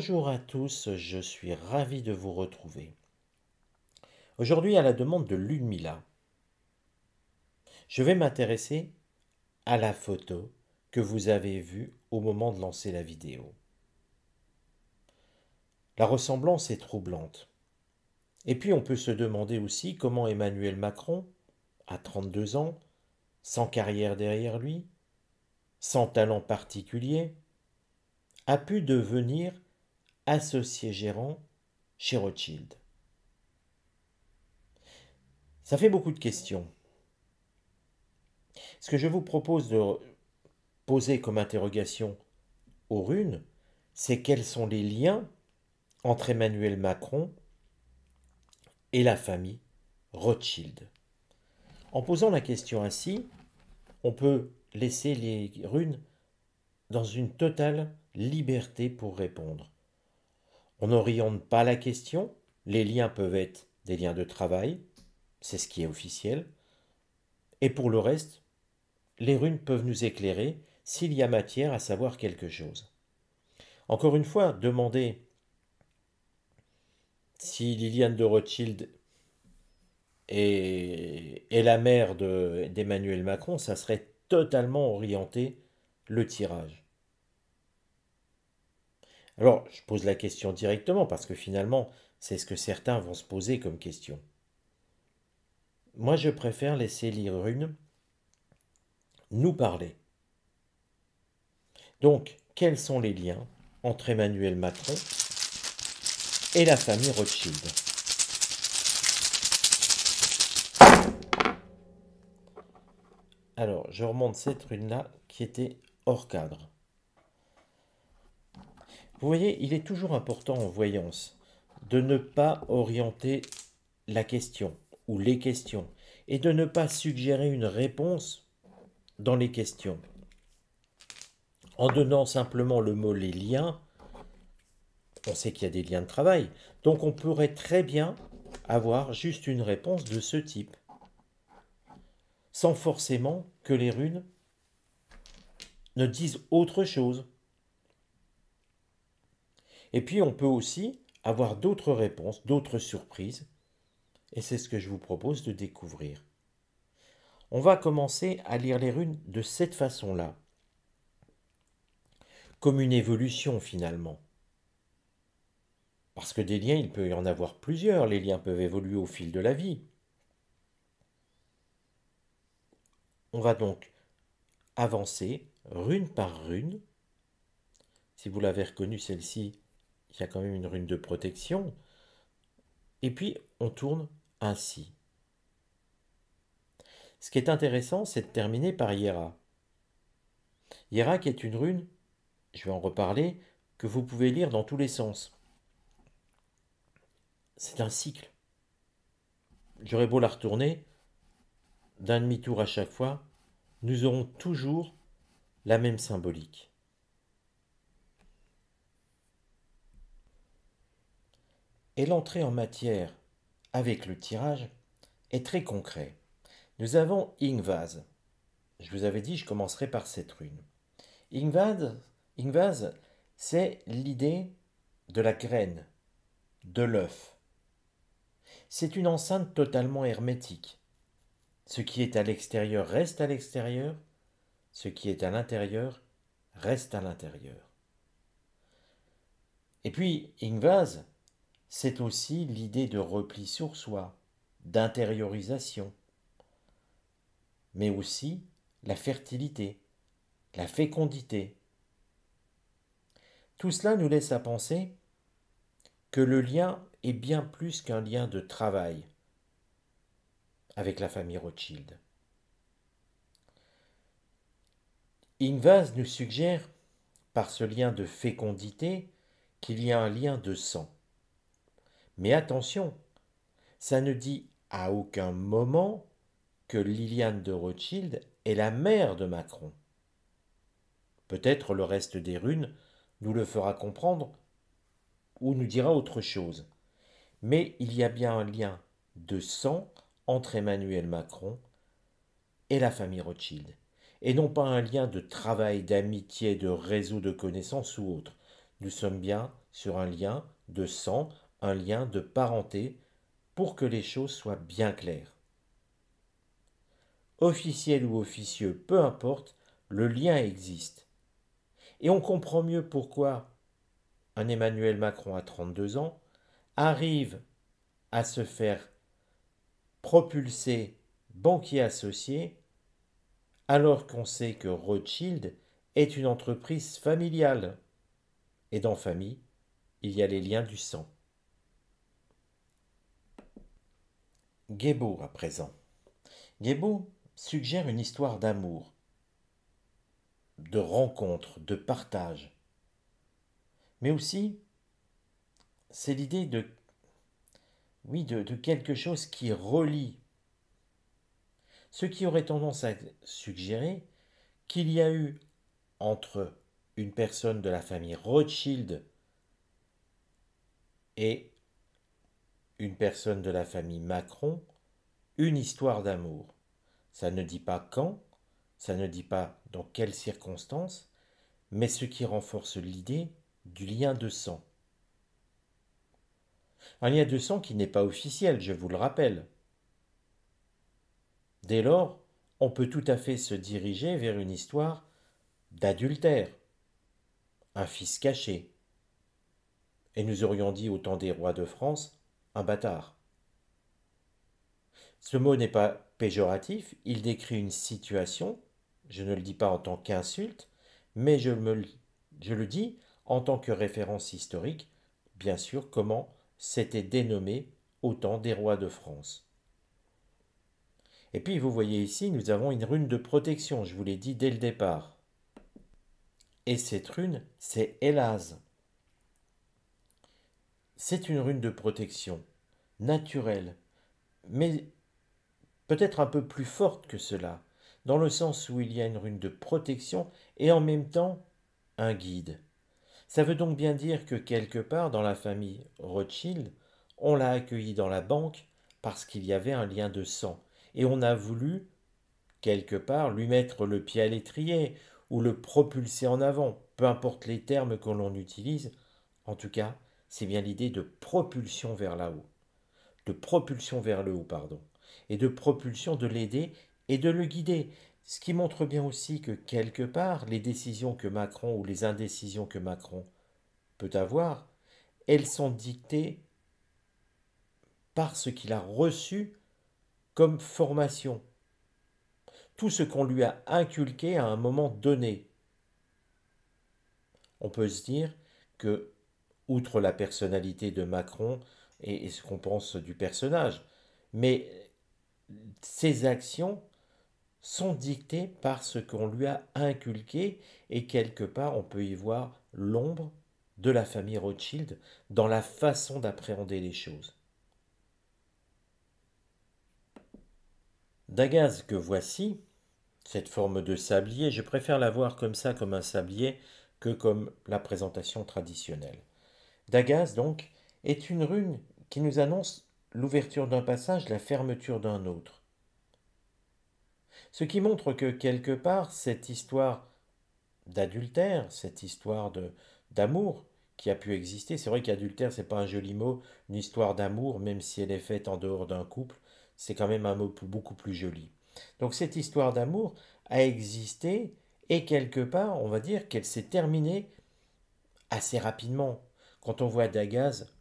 Bonjour à tous, je suis ravi de vous retrouver. Aujourd'hui, à la demande de Ludmila, je vais m'intéresser à la photo que vous avez vue au moment de lancer la vidéo. La ressemblance est troublante. Et puis on peut se demander aussi comment Emmanuel Macron, à 32 ans, sans carrière derrière lui, sans talent particulier, a pu devenir associé gérant chez Rothschild. Ça fait beaucoup de questions. Ce que je vous propose de poser comme interrogation aux runes, c'est quels sont les liens entre Emmanuel Macron et la famille Rothschild. En posant la question ainsi, on peut laisser les runes dans une totale liberté pour répondre. On n'oriente pas la question. Les liens peuvent être des liens de travail, c'est ce qui est officiel. Et pour le reste, les runes peuvent nous éclairer s'il y a matière à savoir quelque chose. Encore une fois, demander si Liliane de Rothschild est, la mère d'Emmanuel Macron, ça serait totalement orienté le tirage. Alors, je pose la question directement parce que finalement, c'est ce que certains vont se poser comme question. Moi, je préfère laisser lire une, nous parler. Donc, quels sont les liens entre Emmanuel Macron et la famille Rothschild Alors, je remonte cette rune-là qui était hors cadre. Vous voyez, il est toujours important en voyance de ne pas orienter la question ou les questions et de ne pas suggérer une réponse dans les questions. En donnant simplement le mot les liens, on sait qu'il y a des liens de travail. Donc on pourrait très bien avoir juste une réponse de ce type, sans forcément que les runes ne disent autre chose. Et puis on peut aussi avoir d'autres réponses, d'autres surprises. Et c'est ce que je vous propose de découvrir. On va commencer à lire les runes de cette façon-là. Comme une évolution finalement. Parce que des liens, il peut y en avoir plusieurs. Les liens peuvent évoluer au fil de la vie. On va donc avancer rune par rune. Si vous l'avez reconnue, celle-ci, il y a quand même une rune de protection. Et puis, on tourne ainsi. Ce qui est intéressant, c'est de terminer par Hiera. Hiera qui est une rune, je vais en reparler, que vous pouvez lire dans tous les sens. C'est un cycle. J'aurais beau la retourner, d'un demi-tour à chaque fois, nous aurons toujours la même symbolique. Et l'entrée en matière avec le tirage est très concret. Nous avons Ingvaz. Je vous avais dit, je commencerai par cette rune. Ingvaz, Ingvaz c'est l'idée de la graine, de l'œuf. C'est une enceinte totalement hermétique. Ce qui est à l'extérieur reste à l'extérieur, ce qui est à l'intérieur reste à l'intérieur. Et puis, Ingvaz, c'est aussi l'idée de repli sur soi, d'intériorisation, mais aussi la fertilité, la fécondité. Tout cela nous laisse à penser que le lien est bien plus qu'un lien de travail avec la famille Rothschild. Ingvaz nous suggère, par ce lien de fécondité, qu'il y a un lien de sang. Mais attention, ça ne dit à aucun moment que Liliane de Rothschild est la mère de Macron. Peut-être le reste des runes nous le fera comprendre ou nous dira autre chose. Mais il y a bien un lien de sang entre Emmanuel Macron et la famille Rothschild, et non pas un lien de travail, d'amitié, de réseau de connaissances ou autre. Nous sommes bien sur un lien de sang un lien de parenté pour que les choses soient bien claires. Officiel ou officieux, peu importe, le lien existe. Et on comprend mieux pourquoi un Emmanuel Macron à 32 ans arrive à se faire propulser banquier associé alors qu'on sait que Rothschild est une entreprise familiale. Et dans famille, il y a les liens du sang. Gebo à présent. Gebo suggère une histoire d'amour, de rencontre, de partage. Mais aussi, c'est l'idée de, oui, de, de, quelque chose qui relie. Ce qui aurait tendance à suggérer qu'il y a eu entre une personne de la famille Rothschild et une personne de la famille Macron, une histoire d'amour. Ça ne dit pas quand, ça ne dit pas dans quelles circonstances, mais ce qui renforce l'idée du lien de sang. Un lien de sang qui n'est pas officiel, je vous le rappelle. Dès lors, on peut tout à fait se diriger vers une histoire d'adultère, un fils caché. Et nous aurions dit au temps des rois de France, bâtard. Ce mot n'est pas péjoratif, il décrit une situation, je ne le dis pas en tant qu'insulte, mais je, le dis en tant que référence historique, bien sûr, comment c'était dénommé au temps des rois de France. Et puis vous voyez ici, nous avons une rune de protection, je vous l'ai dit dès le départ. Et cette rune, c'est Hélas c'est une rune de protection, naturelle, mais peut-être un peu plus forte que cela, dans le sens où il y a une rune de protection et en même temps un guide. Ça veut donc bien dire que quelque part dans la famille Rothschild, on l'a accueilli dans la banque parce qu'il y avait un lien de sang, et on a voulu, quelque part, lui mettre le pied à l'étrier ou le propulser en avant, peu importe les termes que l'on utilise, en tout cas, c'est bien l'idée de propulsion vers là-haut, de propulsion vers le haut, pardon, et de propulsion de l'aider et de le guider. Ce qui montre bien aussi que quelque part, les décisions que Macron ou les indécisions que Macron peut avoir, elles sont dictées par ce qu'il a reçu comme formation, tout ce qu'on lui a inculqué à un moment donné. On peut se dire que outre la personnalité de Macron et, ce qu'on pense du personnage. Mais ses actions sont dictées par ce qu'on lui a inculqué et quelque part on peut y voir l'ombre de la famille Rothschild dans la façon d'appréhender les choses. D'Agaz que voici, cette forme de sablier, je préfère la voir comme ça, comme un sablier, que comme la présentation traditionnelle. Dagaz donc, est une rune qui nous annonce l'ouverture d'un passage, la fermeture d'un autre. Ce qui montre que quelque part, cette histoire d'adultère, cette histoire de, d'amour qui a pu exister, c'est vrai qu'adultère, c'est pas un joli mot, une histoire d'amour, même si elle est faite en dehors d'un couple, c'est quand même un mot beaucoup plus joli. Donc cette histoire d'amour a existé et quelque part, on va dire qu'elle s'est terminée assez rapidement, quand on voit Dagaz,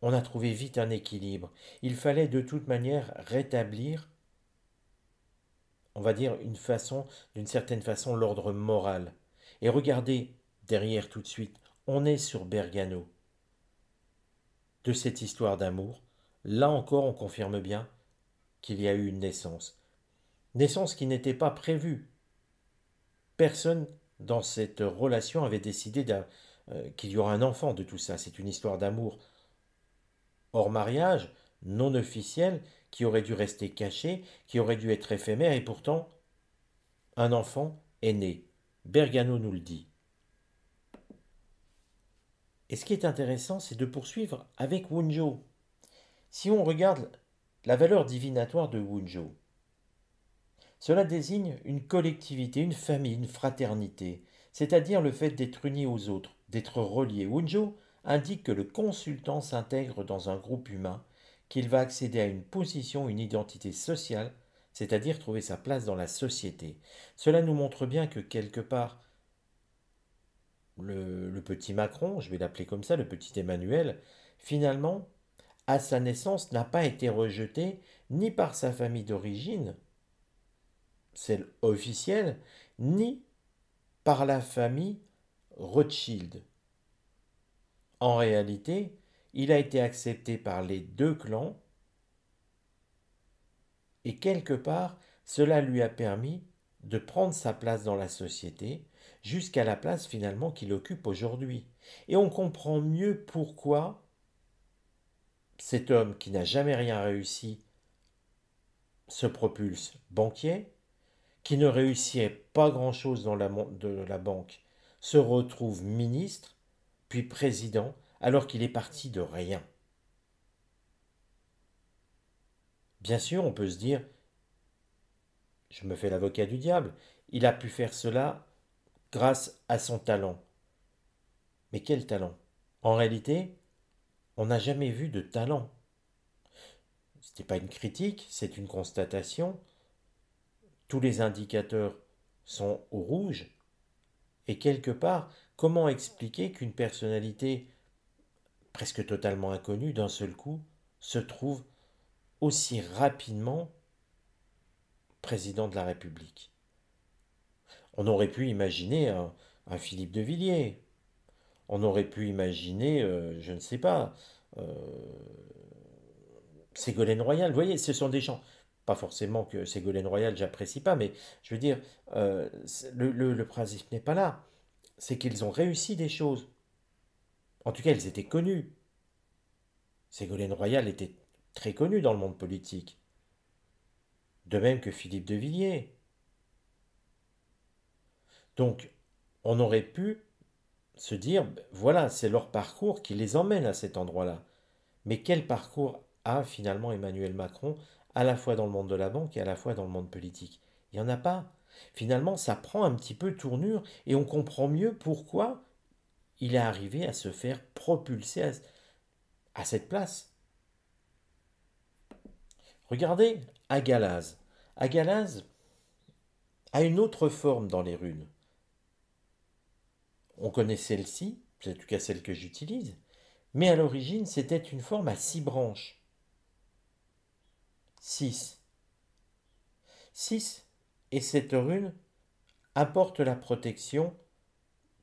on a trouvé vite un équilibre. Il fallait de toute manière rétablir, on va dire, une façon, d'une certaine façon, l'ordre moral. Et regardez, derrière tout de suite, on est sur Bergano. De cette histoire d'amour, là encore on confirme bien qu'il y a eu une naissance. Naissance qui n'était pas prévue. Personne dans cette relation avait décidé euh, qu'il y aura un enfant de tout ça. C'est une histoire d'amour hors mariage, non officielle, qui aurait dû rester caché, qui aurait dû être éphémère, et pourtant, un enfant est né. Bergano nous le dit. Et ce qui est intéressant, c'est de poursuivre avec Wunjo. Si on regarde la valeur divinatoire de Wunjo, cela désigne une collectivité, une famille, une fraternité c'est-à-dire le fait d'être uni aux autres, d'être relié. Wunjo indique que le consultant s'intègre dans un groupe humain, qu'il va accéder à une position, une identité sociale, c'est-à-dire trouver sa place dans la société. Cela nous montre bien que quelque part, le, le petit Macron, je vais l'appeler comme ça, le petit Emmanuel, finalement, à sa naissance, n'a pas été rejeté ni par sa famille d'origine, celle officielle, ni par la famille Rothschild. En réalité, il a été accepté par les deux clans et quelque part cela lui a permis de prendre sa place dans la société jusqu'à la place finalement qu'il occupe aujourd'hui. Et on comprend mieux pourquoi cet homme qui n'a jamais rien réussi se propulse banquier qui ne réussissait pas grand-chose dans la, de la banque, se retrouve ministre, puis président, alors qu'il est parti de rien. Bien sûr, on peut se dire, je me fais l'avocat du diable, il a pu faire cela grâce à son talent. Mais quel talent En réalité, on n'a jamais vu de talent. Ce n'est pas une critique, c'est une constatation, tous les indicateurs sont au rouge. Et quelque part, comment expliquer qu'une personnalité presque totalement inconnue d'un seul coup se trouve aussi rapidement président de la République On aurait pu imaginer un, Philippe de Villiers. On aurait pu imaginer, euh, je ne sais pas, euh, Ségolène Royal. Vous voyez, ce sont des gens pas forcément que Ségolène Royal, j'apprécie pas, mais je veux dire, euh, le, principe n'est pas là. C'est qu'ils ont réussi des choses. En tout cas, ils étaient connus. Ségolène Royal était très connue dans le monde politique. De même que Philippe de Villiers. Donc, on aurait pu se dire, ben, voilà, c'est leur parcours qui les emmène à cet endroit-là. Mais quel parcours a finalement Emmanuel Macron à la fois dans le monde de la banque et à la fois dans le monde politique. Il n'y en a pas. Finalement, ça prend un petit peu tournure et on comprend mieux pourquoi il est arrivé à se faire propulser à, cette place. Regardez Agalaz. Agalaz a une autre forme dans les runes. On connaît celle-ci, c'est en tout cas celle que j'utilise, mais à l'origine c'était une forme à six branches. 6. 6 et cette rune apporte la protection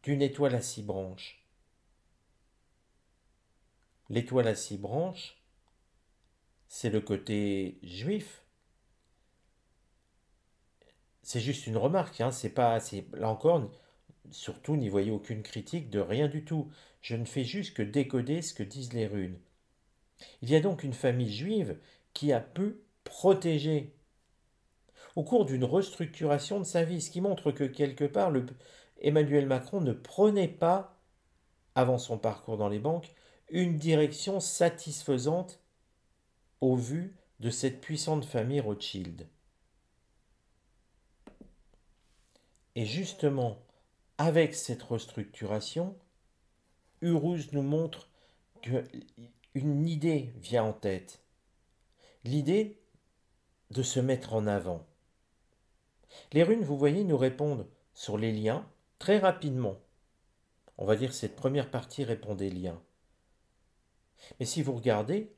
d'une étoile à six branches. L'étoile à six branches, c'est le côté juif. C'est juste une remarque, hein, c'est pas, là encore, surtout n'y voyez aucune critique de rien du tout. Je ne fais juste que décoder ce que disent les runes. Il y a donc une famille juive qui a pu protégé au cours d'une restructuration de sa vie, ce qui montre que quelque part, Emmanuel Macron ne prenait pas, avant son parcours dans les banques, une direction satisfaisante au vu de cette puissante famille Rothschild. Et justement, avec cette restructuration, Urus nous montre qu'une idée vient en tête. L'idée de se mettre en avant. Les runes, vous voyez, nous répondent sur les liens très rapidement. On va dire cette première partie répond des liens. Mais si vous regardez,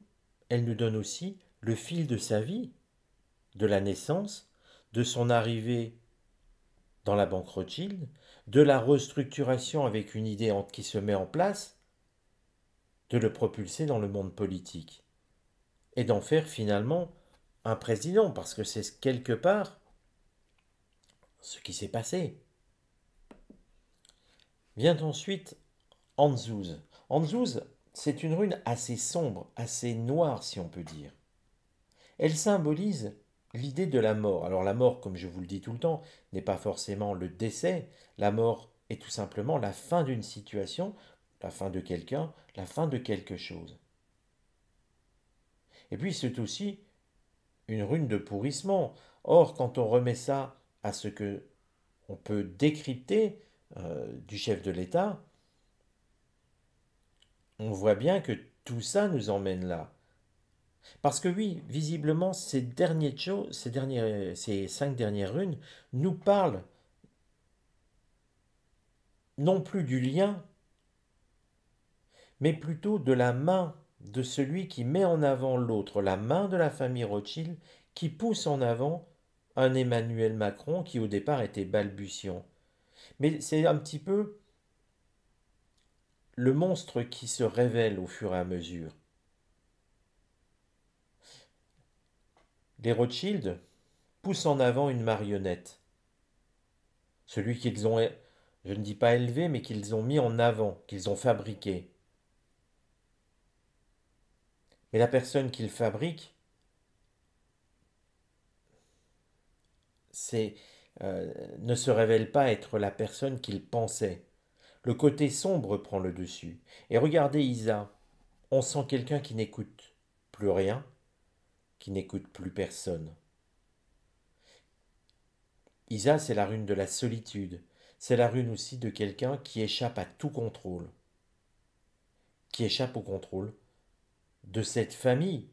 elle nous donne aussi le fil de sa vie, de la naissance, de son arrivée dans la banque Rothschild, de la restructuration avec une idée qui se met en place, de le propulser dans le monde politique, et d'en faire finalement un président, parce que c'est quelque part ce qui s'est passé. Vient ensuite Anzouz. Anzouz, c'est une rune assez sombre, assez noire si on peut dire. Elle symbolise l'idée de la mort. Alors la mort, comme je vous le dis tout le temps, n'est pas forcément le décès. La mort est tout simplement la fin d'une situation, la fin de quelqu'un, la fin de quelque chose. Et puis c'est aussi une rune de pourrissement. Or, quand on remet ça à ce que on peut décrypter euh, du chef de l'État, on voit bien que tout ça nous emmène là. Parce que oui, visiblement, ces, derniers choses, ces, ces cinq dernières runes nous parlent non plus du lien, mais plutôt de la main de celui qui met en avant l'autre, la main de la famille Rothschild qui pousse en avant un Emmanuel Macron qui au départ était balbutiant. Mais c'est un petit peu le monstre qui se révèle au fur et à mesure. Les Rothschild poussent en avant une marionnette. Celui qu'ils ont, je ne dis pas élevé, mais qu'ils ont mis en avant, qu'ils ont fabriqué. Mais la personne qu'il fabrique, c'est, euh, ne se révèle pas être la personne qu'il pensait. Le côté sombre prend le dessus. Et regardez Isa, on sent quelqu'un qui n'écoute plus rien, qui n'écoute plus personne. Isa, c'est la rune de la solitude, c'est la rune aussi de quelqu'un qui échappe à tout contrôle, qui échappe au contrôle de cette famille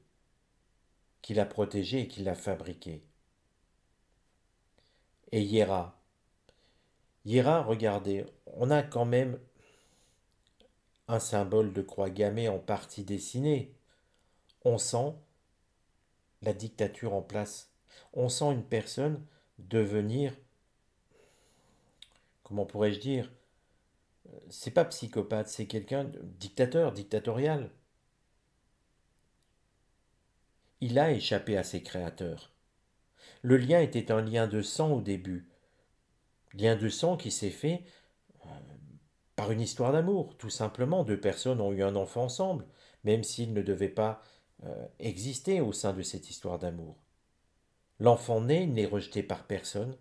qui l'a protégée et qui l'a fabriquée. Et Hiera, Yéra, regardez, on a quand même un symbole de croix gammée en partie dessinée. On sent la dictature en place. On sent une personne devenir, comment pourrais-je dire, euh, c'est pas psychopathe, c'est quelqu'un dictateur, dictatorial il a échappé à ses créateurs. Le lien était un lien de sang au début, lien de sang qui s'est fait euh, par une histoire d'amour, tout simplement. Deux personnes ont eu un enfant ensemble, même s'il ne devait pas euh, exister au sein de cette histoire d'amour. L'enfant né n'est rejeté par personne.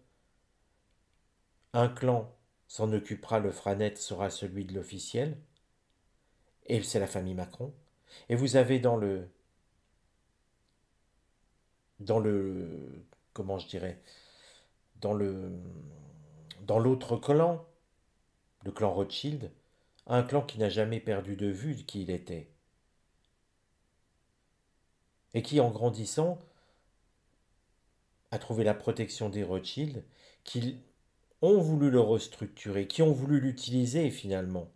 Un clan s'en occupera, le franet sera celui de l'officiel. Et c'est la famille Macron. Et vous avez dans le dans le comment je dirais dans le dans l'autre clan, le clan Rothschild, un clan qui n'a jamais perdu de vue qui il était et qui en grandissant a trouvé la protection des Rothschild qui ont voulu le restructurer, qui ont voulu l'utiliser finalement.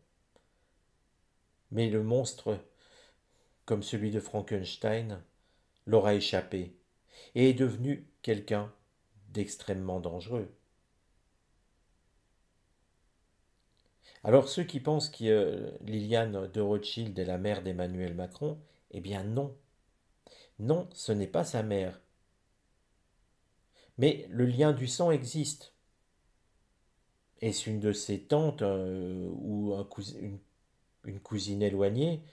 Mais le monstre, comme celui de Frankenstein, l'aura échappé et est devenu quelqu'un d'extrêmement dangereux. Alors ceux qui pensent que euh, Liliane de Rothschild est la mère d'Emmanuel Macron, eh bien non. Non, ce n'est pas sa mère. Mais le lien du sang existe. Est-ce une de ses tantes euh, ou une cousine éloignée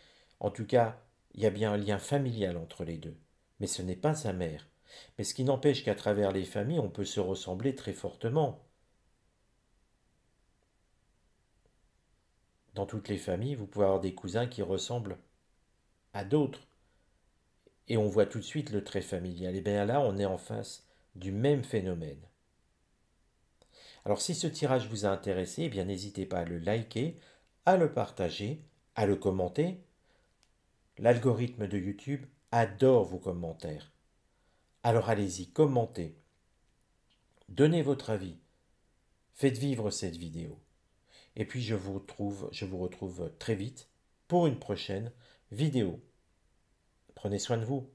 En tout cas, il y a bien un lien familial entre les deux. Mais ce n'est pas sa mère. Mais ce qui n'empêche qu'à travers les familles, on peut se ressembler très fortement. Dans toutes les familles, vous pouvez avoir des cousins qui ressemblent à d'autres. Et on voit tout de suite le trait familial. Et eh bien là, on est en face du même phénomène. Alors si ce tirage vous a intéressé, eh bien n'hésitez pas à le liker, à le partager, à le commenter. L'algorithme de YouTube adore vos commentaires. Alors allez-y, commentez, donnez votre avis, faites vivre cette vidéo. Et puis je vous retrouve, je vous retrouve très vite pour une prochaine vidéo. Prenez soin de vous.